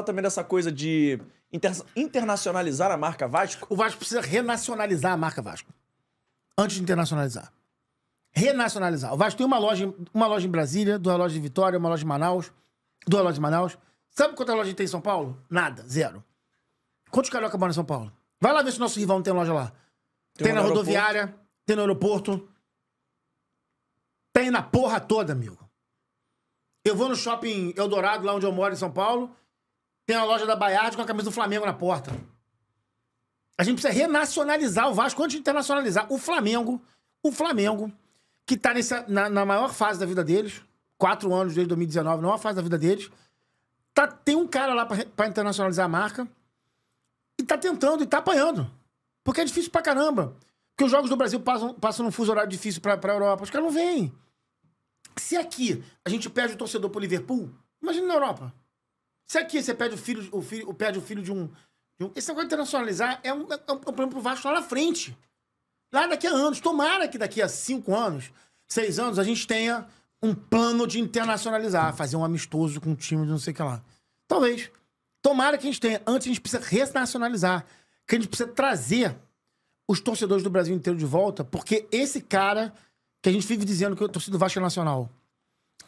também dessa coisa de inter internacionalizar a marca Vasco? O Vasco precisa renacionalizar a marca Vasco. Antes de internacionalizar. Renacionalizar. O Vasco tem uma loja, uma loja em Brasília, duas lojas em Vitória, uma loja em Manaus, duas lojas em Manaus. Sabe quanta loja tem em São Paulo? Nada, zero. Quantos carioca moram em São Paulo? Vai lá ver se o nosso rival não tem loja lá. Tem, tem na rodoviária, tem no aeroporto. Tem na porra toda, amigo. Eu vou no shopping Eldorado, lá onde eu moro, em São Paulo tem a loja da Baiard com a camisa do Flamengo na porta. A gente precisa renacionalizar o Vasco antes de internacionalizar. O Flamengo, o Flamengo, que tá nessa, na, na maior fase da vida deles, quatro anos desde 2019, na maior fase da vida deles, tá, tem um cara lá para internacionalizar a marca e tá tentando e tá apanhando. Porque é difícil pra caramba. Porque os jogos do Brasil passam, passam num fuso horário difícil pra, pra Europa. Os caras não vêm. Se aqui a gente perde o torcedor pro Liverpool, imagina na Europa isso que você pede o filho, o filho, pede o filho de um. De um esse negócio de internacionalizar é, é, é um, é um problema pro Vasco lá na frente. Lá daqui a anos. Tomara que daqui a cinco anos, seis anos, a gente tenha um plano de internacionalizar, fazer um amistoso com um time de não sei o que lá. Talvez. Tomara que a gente tenha. Antes a gente precisa renacionalizar. Que a gente precisa trazer os torcedores do Brasil inteiro de volta, porque esse cara que a gente vive dizendo que é o torcedor do Vasco é nacional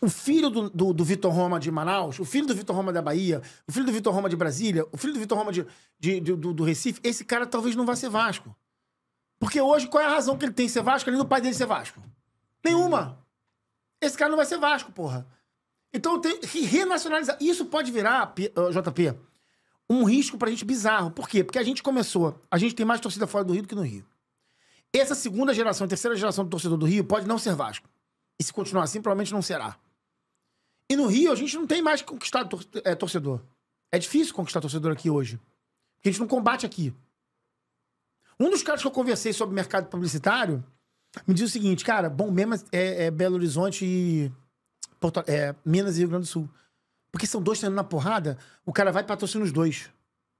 o filho do, do, do Vitor Roma de Manaus, o filho do Vitor Roma da Bahia, o filho do Vitor Roma de Brasília, o filho do Vitor Roma de, de, de do, do, Recife, esse cara talvez não vá ser Vasco. Porque hoje, qual é a razão que ele tem ser Vasco, além do pai dele ser Vasco? Nenhuma. Esse cara não vai ser Vasco, porra. Então tem que renacionalizar. Isso pode virar, JP, eh, um risco pra gente bizarro. Por quê? Porque a gente começou, a gente tem mais torcida fora do Rio do que no Rio. Essa segunda geração, terceira geração do torcedor do Rio pode não ser Vasco. E se continuar assim, provavelmente não será. E no Rio, a gente não tem mais que conquistar tor é, torcedor. É difícil conquistar torcedor aqui hoje. Porque a gente não combate aqui. Um dos caras que eu conversei sobre mercado publicitário me disse o seguinte, cara, bom mesmo é, é Belo Horizonte e Porto, é, Minas e Rio Grande do Sul. Porque são dois treinando na porrada, o cara vai e torcer os dois.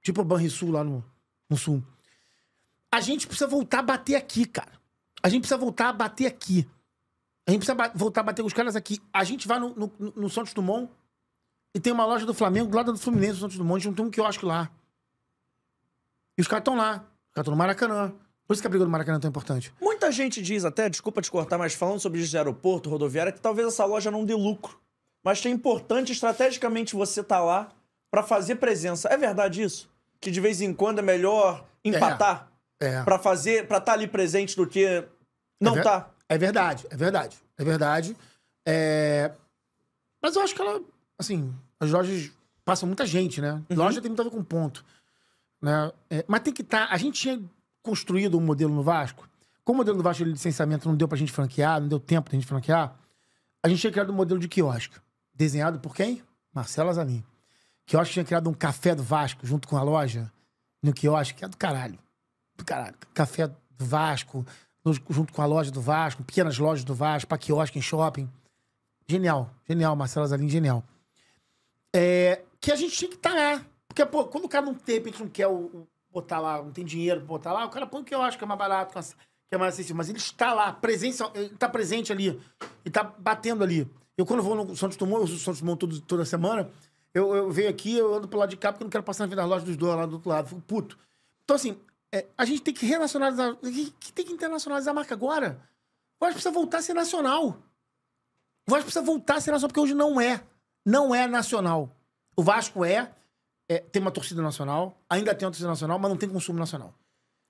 Tipo o Banrisul lá no, no Sul. A gente precisa voltar a bater aqui, cara. A gente precisa voltar a bater aqui. A gente precisa voltar a bater com os caras aqui. A gente vai no, no, no Santos Dumont e tem uma loja do Flamengo do lado do Fluminense, do Santos Dumont, a gente não tem um quiosque lá. E os caras estão lá. Os caras estão no Maracanã. Por isso que a briga do Maracanã é tão importante. Muita gente diz até, desculpa te cortar, mas falando sobre isso de aeroporto, rodoviária, que talvez essa loja não dê lucro. Mas que é importante estrategicamente você estar tá lá para fazer presença. É verdade isso? Que de vez em quando é melhor empatar é, é. para fazer, para estar tá ali presente do que não é ver... tá. É verdade, é verdade, é verdade. É... Mas eu acho que ela, assim, as lojas passam muita gente, né? Uhum. Loja tem muito a ver com ponto. Né? É, mas tem que estar. Tá... A gente tinha construído um modelo no Vasco. Como o modelo do Vasco de licenciamento não deu pra gente franquear, não deu tempo pra gente franquear, a gente tinha criado um modelo de quiosque. Desenhado por quem? Marcela Zanin. Quiosque tinha criado um café do Vasco junto com a loja no quiosque. Que É do caralho. Do caralho. Café do Vasco, junto com a loja do Vasco, pequenas lojas do Vasco, para quiosque em shopping. Genial, genial, Marcelo Azalim, genial. É, que a gente tinha que estar tá lá. Porque, pô, quando o cara não tem, a gente não quer o, o, botar lá, não tem dinheiro pra botar lá, o cara põe o que eu acho que é mais barato, é que é mais acessível. Mas ele está lá, presença, ele está presente ali, ele está batendo ali. Eu, quando vou no Santos Dumont, eu uso o Santos Dumont todo, toda semana, eu, eu venho aqui, eu ando pro lado de cá, porque eu não quero passar na vida das lojas dos dois lá do outro lado. Fico puto. Então, assim, é, a gente tem que renacionalizar. Que tem que internacionalizar a marca agora. Vasco precisa voltar a ser nacional. O Vasco precisa voltar a ser nacional, porque hoje não é. Não é nacional. O Vasco é, é tem uma torcida nacional, ainda tem uma torcida nacional, mas não tem consumo nacional.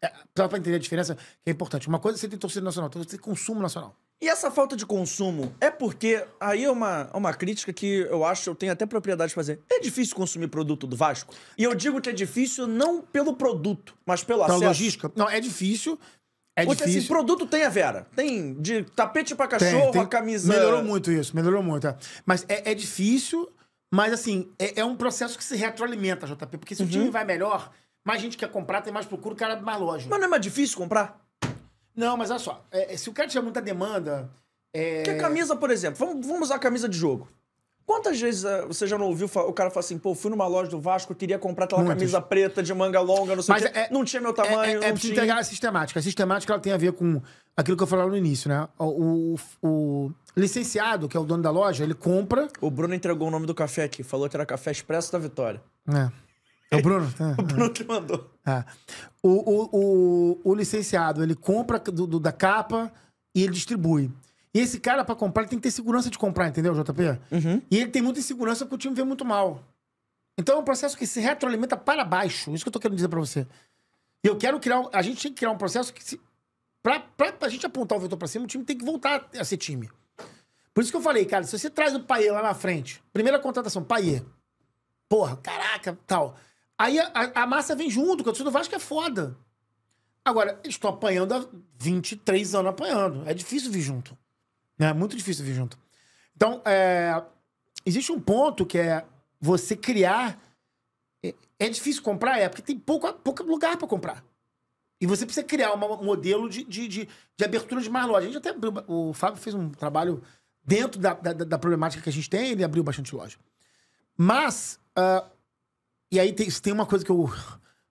É, só para entender a diferença, que é importante. Uma coisa é você ter torcida nacional, outra é você tem consumo nacional. E essa falta de consumo é porque. Aí é uma, é uma crítica que eu acho, eu tenho até propriedade de fazer. É difícil consumir produto do Vasco? E eu digo que é difícil não pelo produto, mas pelo Pela acesso. logística? Não, é difícil. É Porque assim, difícil. assim, produto tem a Vera. Tem de tapete pra cachorro, a camisa. Melhorou muito isso, melhorou muito. é. Mas é, é difícil, mas assim, é, é um processo que se retroalimenta, JP. Porque se o uhum. time vai melhor, mais gente quer comprar, tem mais procura, o cara abre é mais loja. Mas não é mais difícil comprar? Não, mas olha só. É, é, se o cara tiver muita demanda. É... Porque camisa, por exemplo, vamos, vamos usar a camisa de jogo. Quantas vezes eh, você já não ouviu o cara falar assim, pô, fui numa loja do Vasco, queria comprar aquela camisa preta de manga longa, não sei o quê, é, não tinha meu tamanho, é, é, é não entregar a sistemática. A sistemática ela tem a ver com aquilo que eu falava no início, né? O, o, o, licenciado, que é o dono da loja, ele compra... O Bruno entregou o nome do café aqui, falou que era Café Expresso da Vitória. É. É o Bruno? Ah, o Bruno que mandou. Ah. O, o, o, o, licenciado, ele compra do, do, da capa e ele distribui. E esse cara, para comprar, ele tem que ter segurança de comprar, entendeu, JP? Uhum. E ele tem muita insegurança porque o time vê muito mal. Então é um processo que se retroalimenta para baixo. Isso que eu tô querendo dizer para você. E eu quero criar. A gente tem que criar um processo que. Se, pra, pra, pra gente apontar o vetor para cima, o time tem que voltar a ser time. Por isso que eu falei, cara, se você traz o Paier lá na frente, primeira contratação, Paier. Porra, caraca, tal. Aí a, a massa vem junto, o torcida do Vasco é foda. Agora, eles estão apanhando há 23 anos apanhando. É difícil vir junto. Né? É muito difícil vir junto. Então, é, existe um ponto que é você criar. É, é difícil comprar, é porque tem pouco, pouco lugar para comprar. E você precisa criar um modelo de, de, de, de abertura de mais lojas. A gente até abriu, o Fábio fez um trabalho dentro da, da, da, problemática que a gente tem, ele abriu bastante loja. Mas ah, e aí tem, tem uma coisa que eu,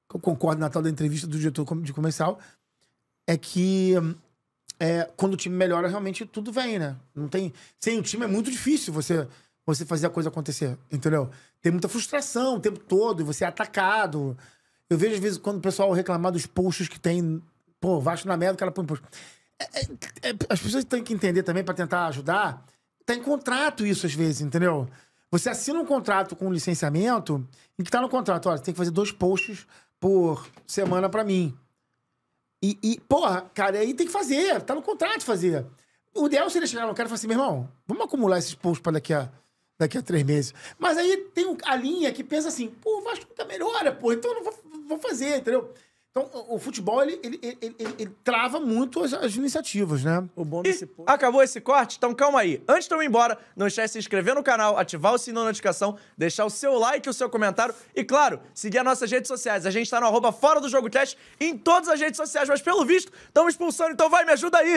que eu concordo na tal da entrevista do diretor de comercial, é que é, quando o time melhora, realmente tudo vem, né? Não tem. Sem o time é muito difícil você você fazer a coisa acontecer, entendeu? Tem muita frustração o tempo todo, e você é atacado. Eu vejo, às vezes, quando o pessoal reclamar dos posts que tem. Pô, Vasco na merda, o cara põe post. É, é, é as pessoas têm que entender também, para tentar ajudar. tá em contrato isso, às vezes, entendeu? Você assina um contrato com licenciamento e que tá no contrato, olha, tem que fazer dois posts por semana para mim. E, e, porra, cara, aí tem que fazer, tá no contrato fazer. O ideal seria chegar no cara e falar assim, meu irmão, vamos acumular esses posts para daqui a, daqui a três meses. Mas aí tem a linha que pensa assim, pô, acho que tá melhor, pô, então eu não vou, vou fazer, entendeu? Então, o futebol, ele, ele, ele, ele trava muito as, as, iniciativas, né? O bom desse... E acabou esse corte? Então, calma aí. Antes de eu ir embora, não esquece de se inscrever no canal, ativar o sininho da notificação, deixar o seu like, o seu comentário e, claro, seguir as nossas redes sociais. A gente tá no arroba Fora do Jogo Cast em todas as redes sociais, mas, pelo visto, estamos expulsando, então vai, me ajuda aí!